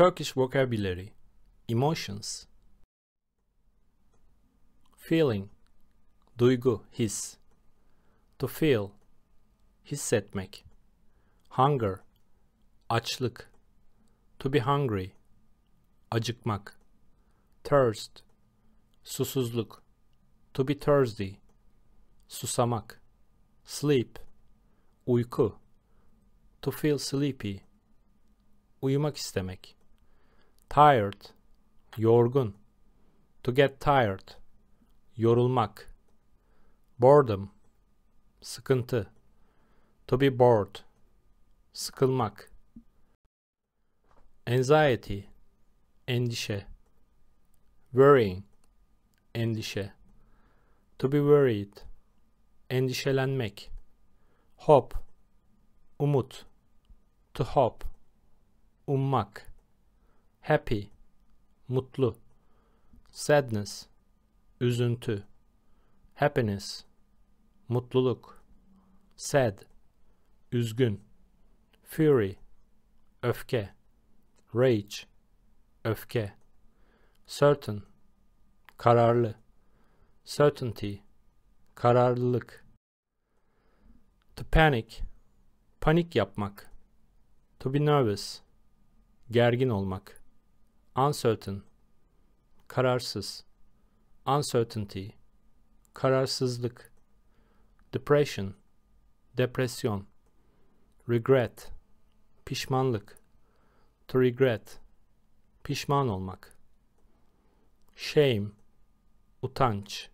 Turkish vocabulary Emotions Feeling Duygu, his To feel Hissetmek Hunger Açlık To be hungry Acıkmak Thirst Susuzluk To be thirsty Susamak Sleep Uyku To feel sleepy Uyumak istemek tired, yorgun, to get tired, yorulmak, boredom, sıkıntı, to be bored, sıkılmak, anxiety, endişe, worrying, endişe, to be worried, endişelenmek, hope, umut, to hope, ummak happy, mutlu, sadness, üzüntü, happiness, mutluluk, sad, üzgün, fury, öfke, rage, öfke, certain, kararlı, certainty, kararlılık, to panic, panik yapmak, to be nervous, gergin olmak uncertain, kararsız, uncertainty, kararsızlık, depression, depresyon, regret, pişmanlık, to regret, pişman olmak, shame, utanç,